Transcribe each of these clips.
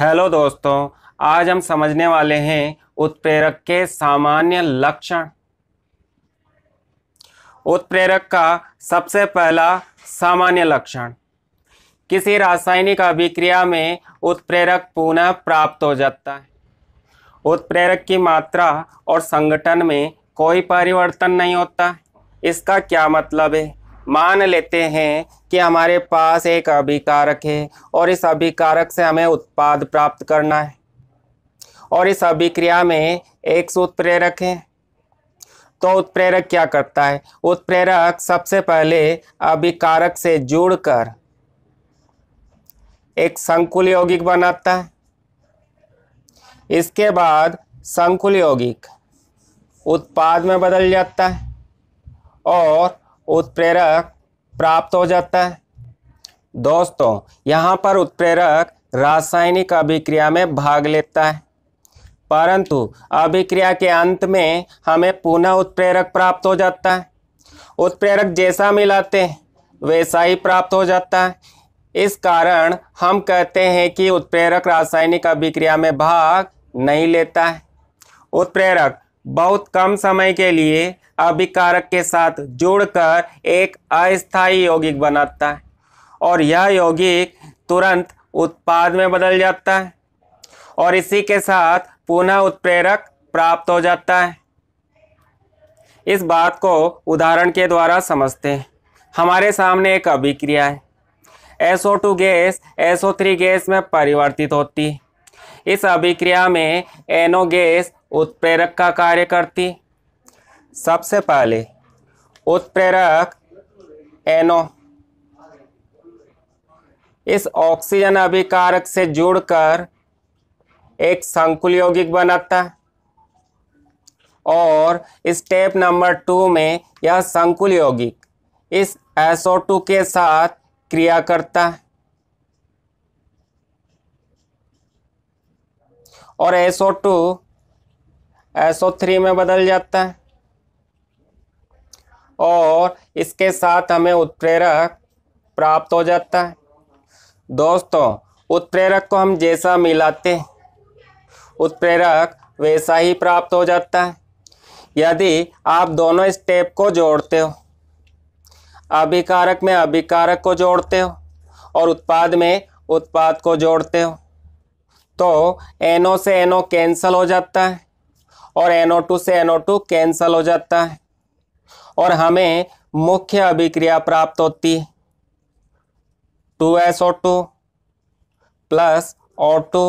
hello दोस्तों आज हम समझने वाले हैं उत्प्रेरक के सामान्य लक्षण उत्प्रेरक का सबसे पहला सामान्य लक्षण किसी रासायनिक अभिक्रिया में उत्प्रेरक पुनः प्राप्त हो जाता है उत्प्रेरक की मात्रा और संगठन में कोई परिवर्तन नहीं होता इसका क्या मतलब है मान लेते हैं कि हमारे पास एक अभिकारक है और इस अभिकारक से हमें उत्पाद प्राप्त करना है और इस अभिक्रिया में एक उत्प्रेरक है तो उत्प्रेरक क्या करता है उत्प्रेरक सबसे पहले अभिकारक से जुड़कर एक संकुल यौगिक बनाता है इसके बाद संकुल यौगिक उत्पाद में बदल जाता है और उत्प्रेरक प्राप्त हो जाता है दोस्तों यहाँ पर उत्प्रेरक रासायनिक अभिक्रिया में भाग लेता है परंतु अभिक्रिया के अंत में हमें पुनः उत्प्रेरक प्राप्त हो जाता है उत्प्रेरक जैसा मिलाते हैं वैसा ही प्राप्त हो जाता है इस कारण हम कहते हैं कि उत्प्रेरक रासायनिक अभिक्रिया में भाग नहीं लेता है उत्प्रेरक बहुत कम समय के लिए अभिकारक के साथ जोड़कर एक अस्थायी यौगिक बनाता है और यह यौगिक तुरंत उत्पाद में बदल जाता है और इसी के साथ पुनः उत्प्रेरक प्राप्त हो जाता है इस बात को उदाहरण के द्वारा समझते हैं हमारे सामने एक अभिक्रिया है SO2 गैस SO3 गैस में परिवर्तित होती है इस अभिक्रिया में एनो गैस उत्प्रेरक का कार्य करती सबसे पहले उत्प्रेरक एनो इस ऑक्सीजन अभिकारक से जुड़कर एक संकुल यौगिक बनाता है और स्टेप नंबर टू में यह संकुल यौगिक इस टू के साथ क्रिया करता है और टू एसओ थ्री में बदल जाता है और इसके साथ हमें उत्प्रेरक प्राप्त हो जाता है दोस्तों उत्प्रेरक को हम जैसा मिलाते उत्प्रेरक वैसा ही प्राप्त हो जाता है यदि आप दोनों स्टेप को जोड़ते हो अभिकारक में अभिकारक को जोड़ते हो और उत्पाद में उत्पाद को जोड़ते हो तो एनो से एनो कैंसल हो जाता है और NO2 से NO2 कैंसल हो जाता है और हमें मुख्य अभिक्रिया प्राप्त होती है two S O two plus O two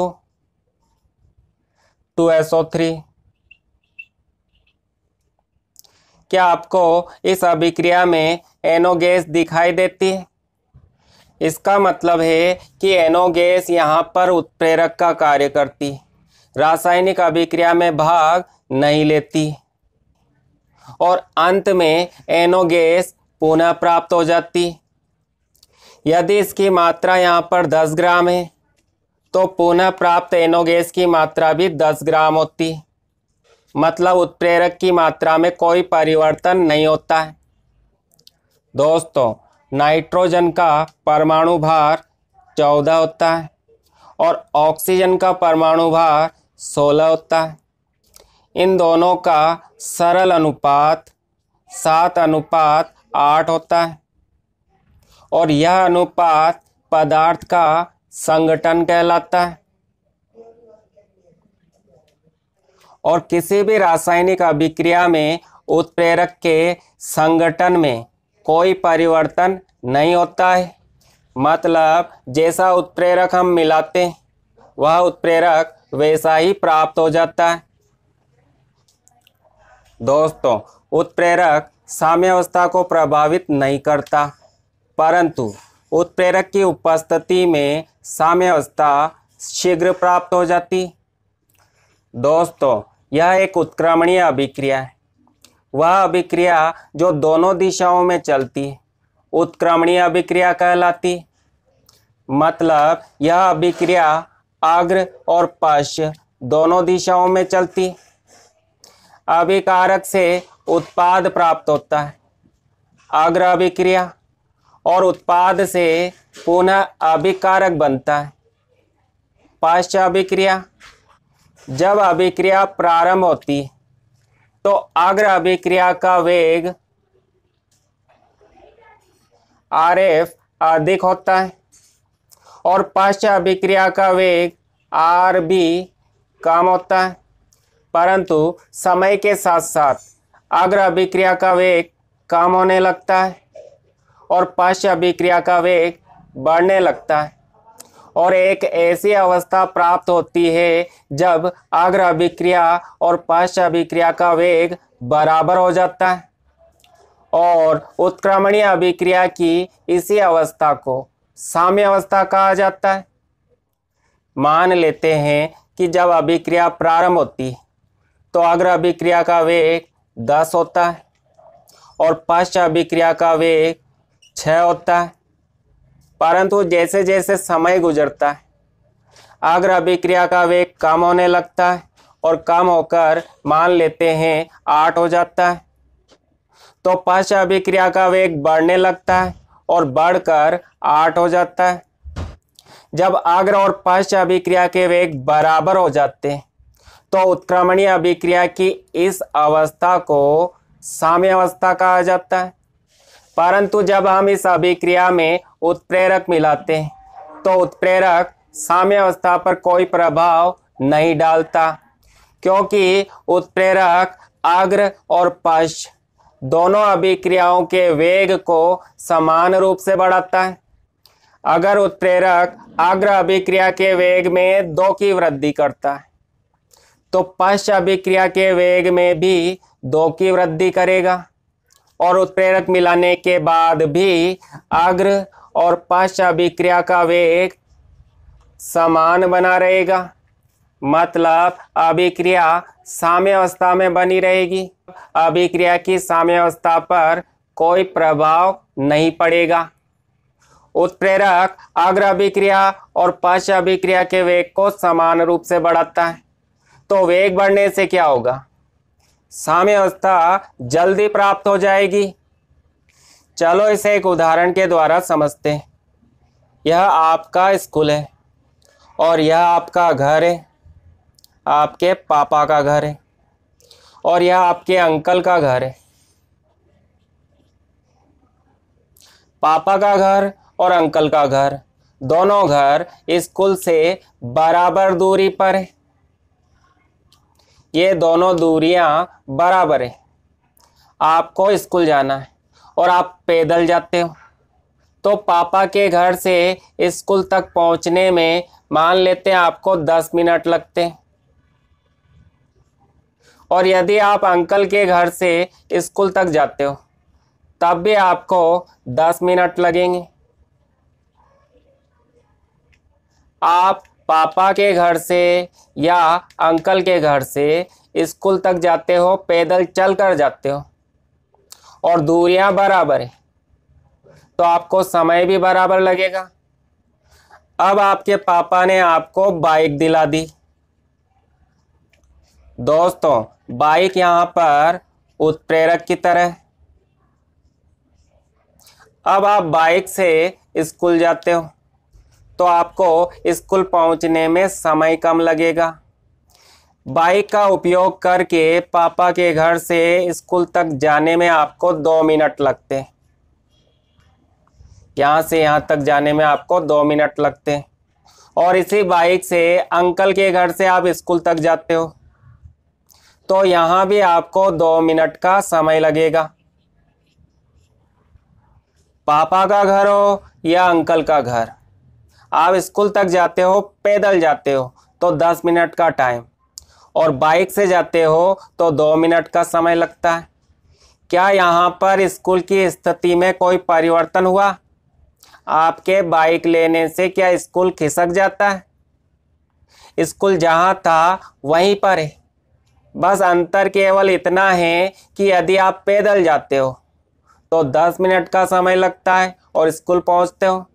two S O three क्या आपको इस अभिक्रिया में एनो गैस दिखाई देती है इसका मतलब है कि एनो गैस यहाँ पर उत्प्रेरक का कार्य करती रासायनिक अभिक्रिया में भाग नहीं लेती और अंत में एनो गैस पुनः प्राप्त हो जाती यदि इसकी मात्रा यहाँ पर 10 ग्राम है तो पुनः प्राप्त एनो गैस की मात्रा भी 10 ग्राम होती मतलब उत्प्रेरक की मात्रा में कोई परिवर्तन नहीं होता है दोस्तों नाइट्रोजन का परमाणु भार 14 होता है और ऑक्सीजन का परमाणु भार 16 होता है इन दोनों का सरल अनुपात सात अनुपात आठ होता है और यह अनुपात पदार्थ का संगठन कहलाता है और किसी भी रासायनिक अभिक्रिया में उत्प्रेरक के संगठन में कोई परिवर्तन नहीं होता है मतलब जैसा उत्प्रेरक हम मिलाते वह उत्प्रेरक वैसा ही प्राप्त हो जाता है दोस्तों उत्प्रेरक साम्यावस्था को प्रभावित नहीं करता परंतु उत्प्रेरक की उपस्थिति में साम्यावस्था शीघ्र प्राप्त हो जाती दोस्तों यह एक उत्क्रमणीय अभिक्रिया है वह अभिक्रिया जो दोनों दिशाओं में चलती उत्क्रमणीय अभिक्रिया कहलाती मतलब यह अभिक्रिया अग्र और पश्च दोनों दिशाओं में चलती अभिकारक से उत्पाद प्राप्त होता है आग्रह अभिक्रिया और उत्पाद से पुनः अभिकारक बनता है पाश्च अभिक्रिया जब अभिक्रिया प्रारंभ होती तो अग्र अभिक्रिया का वेग आर एफ अधिक होता है और पाश्च अभिक्रिया का वेग आर बी कम होता है परंतु समय के साथ साथ अग्र अभिक्रिया का वेग कम होने लगता है और पश्च अभिक्रिया का वेग बढ़ने लगता है और एक ऐसी अवस्था प्राप्त होती है जब अग्र अभिक्रिया और पश्च अभिक्रिया का वेग बराबर हो जाता है और उत्क्रमणीय अभिक्रिया की इसी अवस्था को साम्य अवस्था कहा जाता है मान लेते हैं कि जब अभिक्रिया प्रारंभ होती है तो अग्र अभिक्रिया का वेग दस होता है और पश्च अभिक्रिया का वेग छः होता है परंतु जैसे जैसे समय गुजरता है अग्र अभिक्रिया का वेग कम होने लगता है और कम होकर मान लेते हैं आठ हो जाता है तो पश्च अभिक्रिया का वेग बढ़ने लगता है और बढ़कर आठ हो जाता है जब अग्र और पश्च अभिक्रिया के वेग बराबर हो जाते हैं तो उत्क्रमणीय अभिक्रिया की इस अवस्था को साम्य अवस्था कहा जाता है परंतु जब हम इस अभिक्रिया में उत्प्रेरक मिलाते हैं तो उत्प्रेरक साम्य अवस्था पर कोई प्रभाव नहीं डालता क्योंकि उत्प्रेरक अग्र और पश्च दोनों अभिक्रियाओं के वेग को समान रूप से बढ़ाता है अगर उत्प्रेरक अग्र अभिक्रिया के वेग में दो की वृद्धि करता है तो पश्च अभिक्रिया के वेग में भी दो की वृद्धि करेगा और उत्प्रेरक मिलाने के बाद भी अग्र और पश्च अभिक्रिया का वेग समान बना रहेगा मतलब अभिक्रिया अवस्था में बनी रहेगी अभिक्रिया की अवस्था पर कोई प्रभाव नहीं पड़ेगा उत्प्रेरक अग्र अभिक्रिया और पश्च अभिक्रिया के वेग को समान रूप से बढ़ाता है तो वेग बढ़ने से क्या होगा साम्य अवस्था जल्दी प्राप्त हो जाएगी चलो इसे एक उदाहरण के द्वारा समझते हैं यह आपका स्कूल है और यह आपका घर है आपके पापा का घर है और यह आपके अंकल का घर है पापा का घर और अंकल का घर दोनों घर स्कूल से बराबर दूरी पर है ये दोनों दूरियां बराबर है आपको स्कूल जाना है और आप पैदल जाते हो तो पापा के घर से स्कूल तक पहुंचने में मान लेते हैं आपको दस मिनट लगते हैं और यदि आप अंकल के घर से स्कूल तक जाते हो तब भी आपको दस मिनट लगेंगे आप पापा के घर से या अंकल के घर से स्कूल तक जाते हो पैदल चल कर जाते हो और दूरियां बराबर है तो आपको समय भी बराबर लगेगा अब आपके पापा ने आपको बाइक दिला दी दोस्तों बाइक यहाँ पर उत्प्रेरक की तरह अब आप बाइक से स्कूल जाते हो तो आपको स्कूल पहुंचने में समय कम लगेगा बाइक का उपयोग करके पापा के घर से स्कूल तक जाने में आपको दो मिनट लगते यहाँ से यहाँ तक जाने में आपको दो मिनट लगते और इसी बाइक से अंकल के घर से आप स्कूल तक जाते हो तो यहाँ भी आपको दो मिनट का समय लगेगा पापा का घर हो या अंकल का घर आप स्कूल तक जाते हो पैदल जाते हो तो दस मिनट का टाइम और बाइक से जाते हो तो दो मिनट का समय लगता है क्या यहाँ पर स्कूल की स्थिति में कोई परिवर्तन हुआ आपके बाइक लेने से क्या स्कूल खिसक जाता है स्कूल जहाँ था वहीं पर है बस अंतर केवल इतना है कि यदि आप पैदल जाते हो तो 10 मिनट का समय लगता है और स्कूल पहुँचते हो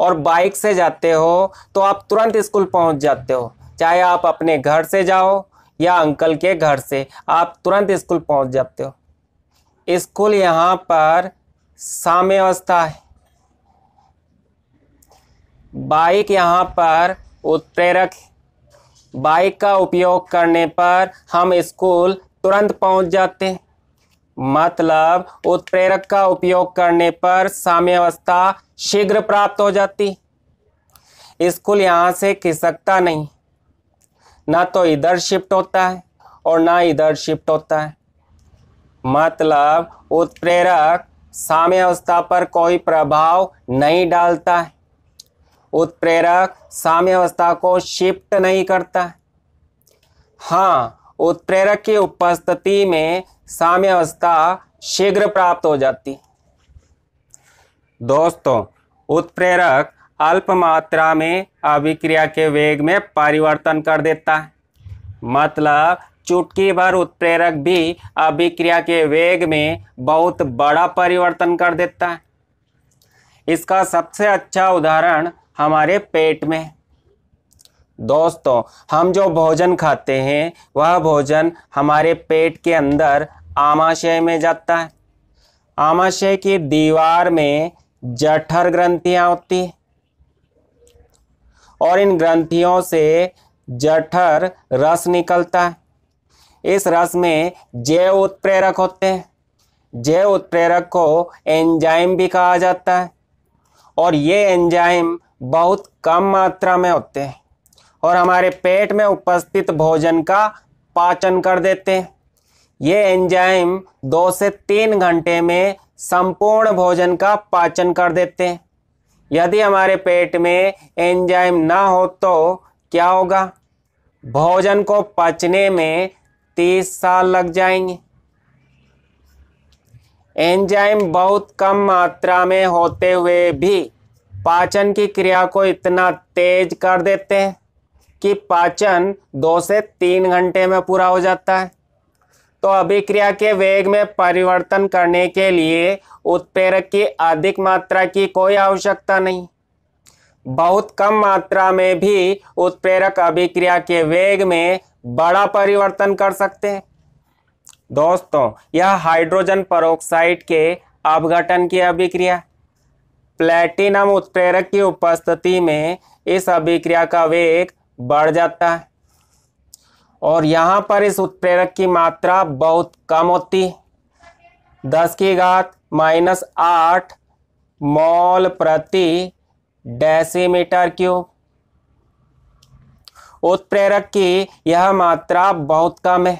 और बाइक से जाते हो तो आप तुरंत स्कूल पहुंच जाते हो चाहे आप अपने घर से जाओ या अंकल के घर से आप तुरंत स्कूल पहुंच जाते हो स्कूल यहाँ पर साम्यवस्था है बाइक यहाँ पर उत्प्रेरक बाइक का उपयोग करने पर हम स्कूल तुरंत पहुंच जाते हैं मतलब उत्प्रेरक का उपयोग करने पर अवस्था शीघ्र प्राप्त हो जाती स्कूल यहाँ से खिसकता नहीं ना तो इधर शिफ्ट होता है और ना इधर शिफ्ट होता है मतलब उत्प्रेरक अवस्था पर कोई प्रभाव नहीं डालता है उत्प्रेरक अवस्था को शिफ्ट नहीं करता है हाँ उत्प्रेरक की उपस्थिति में साम्यवस्था शीघ्र प्राप्त हो जाती दोस्तों उत्प्रेरक अल्प मात्रा में अभिक्रिया के वेग में परिवर्तन कर देता है मतलब चुटकी भर उत्प्रेरक भी अभिक्रिया के वेग में बहुत बड़ा परिवर्तन कर देता है इसका सबसे अच्छा उदाहरण हमारे पेट में दोस्तों हम जो भोजन खाते हैं वह भोजन हमारे पेट के अंदर आमाशय में जाता है आमाशय की दीवार में जठर ग्रंथियां होती है और इन ग्रंथियों से जठर रस निकलता है इस रस में जैव उत्प्रेरक होते हैं जैव उत्प्रेरक को एंजाइम भी कहा जाता है और ये एंजाइम बहुत कम मात्रा में होते हैं और हमारे पेट में उपस्थित भोजन का पाचन कर देते हैं ये एंजाइम दो से तीन घंटे में संपूर्ण भोजन का पाचन कर देते हैं यदि हमारे पेट में एंजाइम ना हो तो क्या होगा भोजन को पचने में तीस साल लग जाएंगे एंजाइम बहुत कम मात्रा में होते हुए भी पाचन की क्रिया को इतना तेज कर देते हैं कि पाचन दो से तीन घंटे में पूरा हो जाता है तो अभिक्रिया के वेग में परिवर्तन करने के लिए उत्प्रेरक की अधिक मात्रा की कोई आवश्यकता नहीं बहुत कम मात्रा में भी उत्प्रेरक अभिक्रिया के वेग में बड़ा परिवर्तन कर सकते हैं दोस्तों यह हाइड्रोजन परोक्साइड के अपघटन की अभिक्रिया प्लेटिनम उत्प्रेरक की उपस्थिति में इस अभिक्रिया का वेग बढ़ जाता है और यहाँ पर इस उत्प्रेरक की मात्रा बहुत कम होती दस की घात माइनस आठ मॉल प्रति डेसीमीटर क्यूब उत्प्रेरक की यह मात्रा बहुत कम है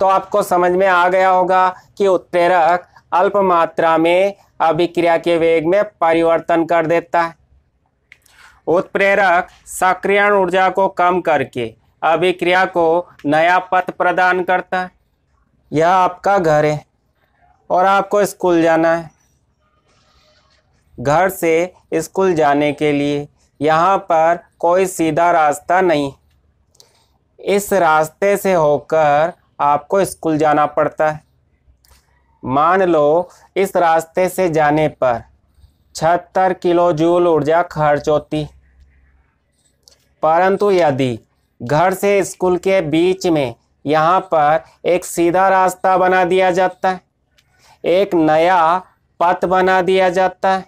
तो आपको समझ में आ गया होगा कि उत्प्रेरक अल्प मात्रा में अभिक्रिया के वेग में परिवर्तन कर देता है उत्प्रेरक सक्रियण ऊर्जा को कम करके अभिक्रिया को नया पथ प्रदान करता है यह आपका घर है और आपको स्कूल जाना है घर से स्कूल जाने के लिए यहाँ पर कोई सीधा रास्ता नहीं इस रास्ते से होकर आपको स्कूल जाना पड़ता है मान लो इस रास्ते से जाने पर छहत्तर किलो जूल ऊर्जा खर्च होती परंतु यदि घर से स्कूल के बीच में यहाँ पर एक सीधा रास्ता बना दिया जाता है एक नया पथ बना दिया जाता है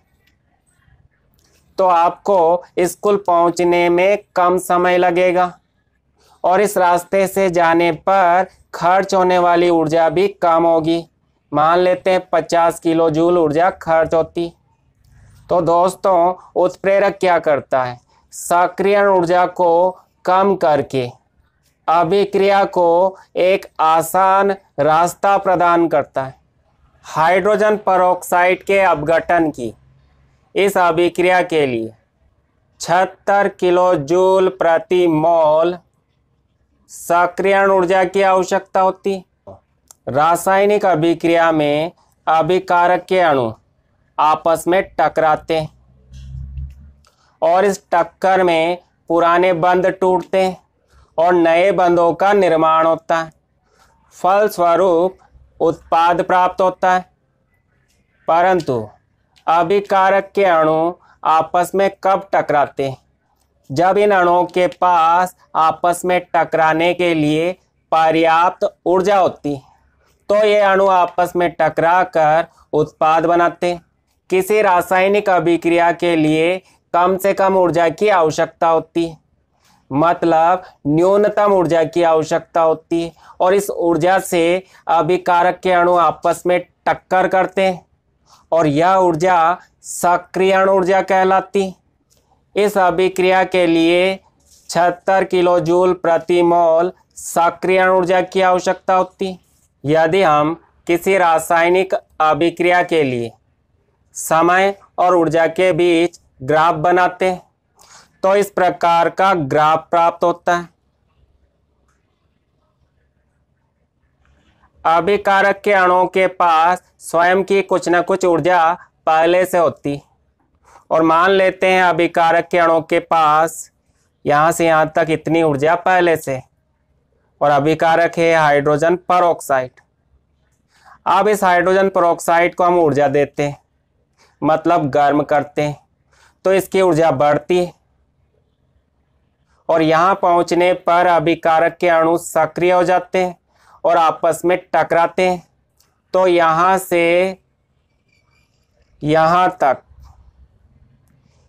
तो आपको स्कूल पहुँचने में कम समय लगेगा और इस रास्ते से जाने पर खर्च होने वाली ऊर्जा भी कम होगी मान लेते हैं पचास किलो जूल ऊर्जा खर्च होती तो दोस्तों उत्प्रेरक क्या करता है सक्रियण ऊर्जा को कम करके अभिक्रिया को एक आसान रास्ता प्रदान करता है हाइड्रोजन परोक्साइड के अपघटन की इस अभिक्रिया के लिए छहत्तर किलो जूल प्रति मोल सक्रियण ऊर्जा की आवश्यकता होती रासायनिक अभिक्रिया में अभिकारक के अणु आपस में टकराते हैं और इस टक्कर में पुराने बंद टूटते हैं और नए बंदों का निर्माण होता है फलस्वरूप उत्पाद प्राप्त होता है परंतु अभिकारक के अणु आपस में कब टकराते हैं जब इन अणुओं के पास आपस में टकराने के लिए पर्याप्त ऊर्जा होती तो ये अणु आपस में टकरा कर उत्पाद बनाते किसी रासायनिक अभिक्रिया के लिए कम से कम ऊर्जा की आवश्यकता होती मतलब न्यूनतम ऊर्जा की आवश्यकता होती है और इस ऊर्जा से अभिकारक के अणु आपस में टक्कर करते हैं और यह ऊर्जा सक्रिय अणु ऊर्जा कहलाती इस अभिक्रिया के लिए 76 किलो जूल प्रति मोल सक्रिय अणु ऊर्जा की आवश्यकता होती यदि हम किसी रासायनिक अभिक्रिया के लिए समय और ऊर्जा के बीच ग्राफ बनाते हैं तो इस प्रकार का ग्राफ प्राप्त होता है अभिकारक के अणुओं के पास स्वयं की कुछ ना कुछ ऊर्जा पहले से होती और मान लेते हैं अभिकारक के अणुओं के पास यहाँ से यहाँ तक इतनी ऊर्जा पहले से और अभिकारक है हाइड्रोजन परोक्साइड अब इस हाइड्रोजन परोक्साइड को हम ऊर्जा देते हैं मतलब गर्म करते हैं तो इसकी ऊर्जा बढ़ती है और यहाँ पहुंचने पर अभिकारक के अणु सक्रिय हो जाते हैं और आपस में टकराते हैं तो यहां से यहां तक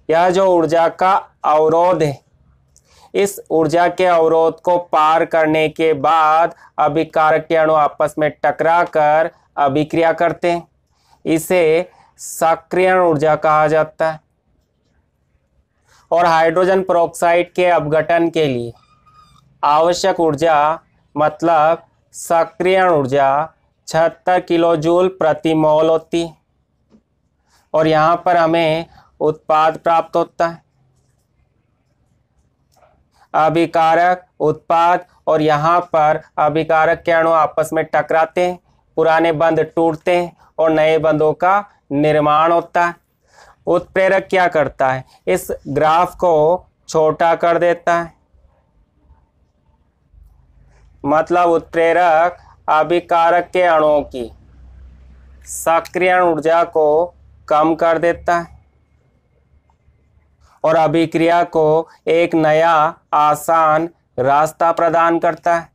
यह जो ऊर्जा का अवरोध है इस ऊर्जा के अवरोध को पार करने के बाद अभिकारक के अणु आपस में टकरा कर अभिक्रिया करते हैं इसे सक्रियण ऊर्जा कहा जाता है और हाइड्रोजन प्रोक्साइड के अपघटन के लिए आवश्यक ऊर्जा मतलब सक्रिय ऊर्जा छहत्तर किलो जूल प्रति मोल होती और यहाँ पर हमें उत्पाद प्राप्त होता है अभिकारक उत्पाद और यहाँ पर अभिकारक के अणु आपस में टकराते हैं पुराने बंद टूटते हैं और नए बंदों का निर्माण होता है उत्प्रेरक क्या करता है इस ग्राफ को छोटा कर देता है मतलब उत्प्रेरक अभिकारक के अणुओं की सक्रिय ऊर्जा को कम कर देता है और अभिक्रिया को एक नया आसान रास्ता प्रदान करता है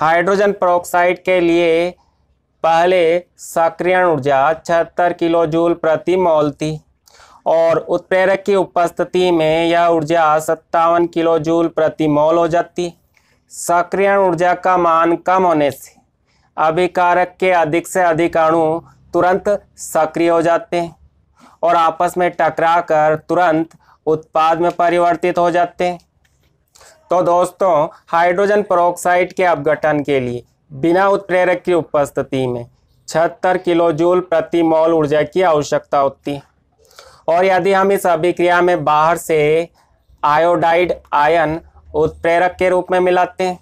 हाइड्रोजन प्रोक्साइड के लिए पहले सक्रिय ऊर्जा 76 किलो जूल प्रति मोल थी और उत्प्रेरक की उपस्थिति में यह ऊर्जा सत्तावन किलो जूल प्रति मोल हो जाती सक्रियण ऊर्जा का मान कम होने से अभिकारक के अधिक से अधिक अणु तुरंत सक्रिय हो जाते हैं और आपस में टकरा कर तुरंत उत्पाद में परिवर्तित हो जाते हैं तो दोस्तों हाइड्रोजन परोक्साइड के अपघटन के लिए बिना उत्प्रेरक की उपस्थिति में छहत्तर किलो जूल प्रति मोल ऊर्जा की आवश्यकता होती है और यदि हम इस अभिक्रिया में बाहर से आयोडाइड आयन उत्प्रेरक के रूप में मिलाते हैं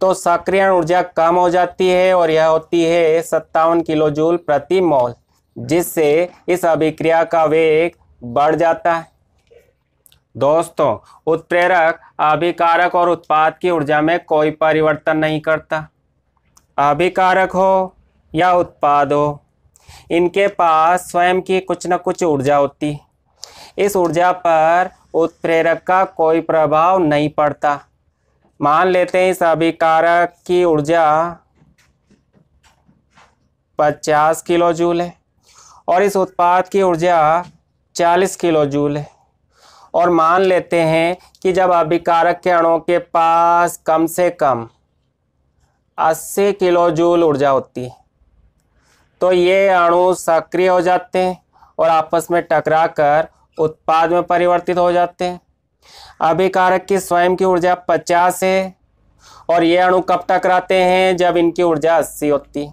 तो सक्रिय ऊर्जा कम हो जाती है और यह होती है सत्तावन किलो जूल प्रति मोल जिससे इस अभिक्रिया का वेग बढ़ जाता है दोस्तों उत्प्रेरक अभिकारक और उत्पाद की ऊर्जा में कोई परिवर्तन नहीं करता अभिकारक हो या उत्पाद हो इनके पास स्वयं की कुछ न कुछ ऊर्जा होती इस ऊर्जा पर उत्प्रेरक का कोई प्रभाव नहीं पड़ता मान लेते हैं इस अभिकारक की ऊर्जा 50 किलो जूल है और इस उत्पाद की ऊर्जा 40 किलो जूल है और मान लेते हैं कि जब अभिकारक के अणों के पास कम से कम 80 किलो जूल ऊर्जा होती है तो ये अणु सक्रिय हो जाते हैं और आपस में टकरा कर उत्पाद में परिवर्तित हो जाते हैं अभिकारक की स्वयं की ऊर्जा पचास है और ये अणु कब टकराते हैं जब इनकी ऊर्जा अस्सी होती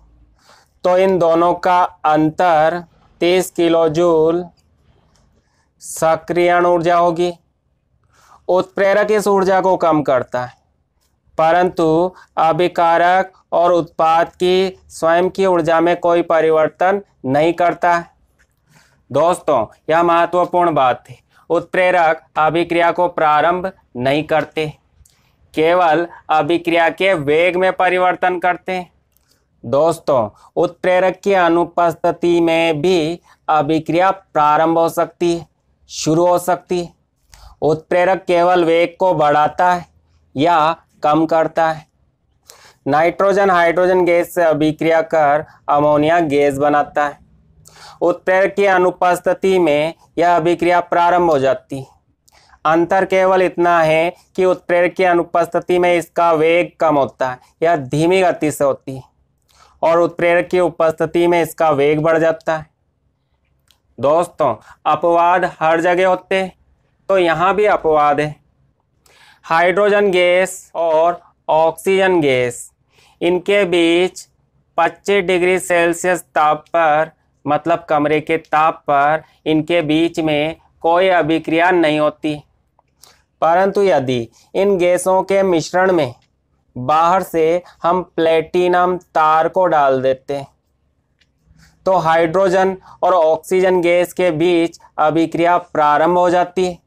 तो इन दोनों का अंतर तीस किलो जूल सक्रिय अणु ऊर्जा होगी उत्प्रेरक इस ऊर्जा को कम करता है परंतु अभिकारक और उत्पाद की स्वयं की ऊर्जा में कोई परिवर्तन नहीं करता दोस्तों यह महत्वपूर्ण बात है उत्प्रेरक अभिक्रिया को प्रारंभ नहीं करते केवल अभिक्रिया के वेग में परिवर्तन करते हैं दोस्तों उत्प्रेरक की अनुपस्थिति में भी अभिक्रिया प्रारंभ हो सकती है शुरू हो सकती है उत्प्रेरक केवल वेग को बढ़ाता है या कम करता है नाइट्रोजन हाइड्रोजन गैस से अभिक्रिया कर अमोनिया गैस बनाता है उत्प्रेर की अनुपस्थिति में यह अभिक्रिया प्रारंभ हो जाती अंतर केवल इतना है कि उत्प्रेर की अनुपस्थिति में इसका वेग कम होता है या धीमी गति से होती है और उत्प्रेर की उपस्थिति में इसका वेग बढ़ जाता है दोस्तों अपवाद हर जगह होते हैं तो यहाँ भी अपवाद है हाइड्रोजन गैस और ऑक्सीजन गैस इनके बीच 25 डिग्री सेल्सियस ताप पर मतलब कमरे के ताप पर इनके बीच में कोई अभिक्रिया नहीं होती परंतु यदि इन गैसों के मिश्रण में बाहर से हम प्लेटिनम तार को डाल देते तो हाइड्रोजन और ऑक्सीजन गैस के बीच अभिक्रिया प्रारंभ हो जाती है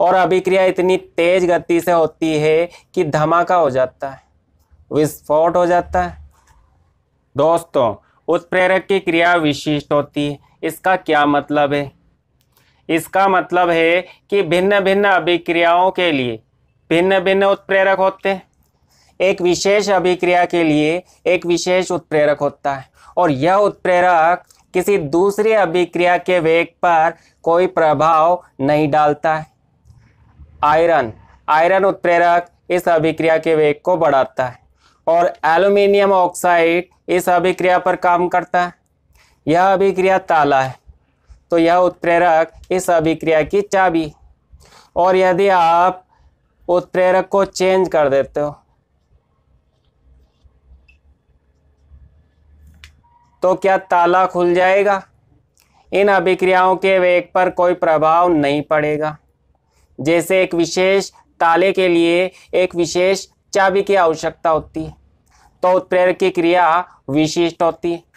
और अभिक्रिया इतनी तेज गति से होती है कि धमाका हो जाता है विस्फोट हो जाता है दोस्तों उत्प्रेरक की क्रिया विशिष्ट होती है इसका क्या मतलब है इसका मतलब है कि भिन्न भिन्न अभिक्रियाओं के लिए भिन्न भिन्न उत्प्रेरक होते हैं एक विशेष अभिक्रिया के लिए एक विशेष उत्प्रेरक होता है और यह उत्प्रेरक किसी दूसरी अभिक्रिया के वेग पर कोई प्रभाव नहीं डालता है आयरन आयरन उत्प्रेरक इस अभिक्रिया के वेग को बढ़ाता है और एल्यूमिनियम ऑक्साइड इस अभिक्रिया पर काम करता है यह अभिक्रिया ताला है तो यह उत्प्रेरक इस अभिक्रिया की चाबी और यदि आप उत्प्रेरक को चेंज कर देते हो तो क्या ताला खुल जाएगा इन अभिक्रियाओं के वेग पर कोई प्रभाव नहीं पड़ेगा जैसे एक विशेष ताले के लिए एक विशेष चाबी की आवश्यकता होती है तो उत्प्रेरक की क्रिया विशिष्ट होती है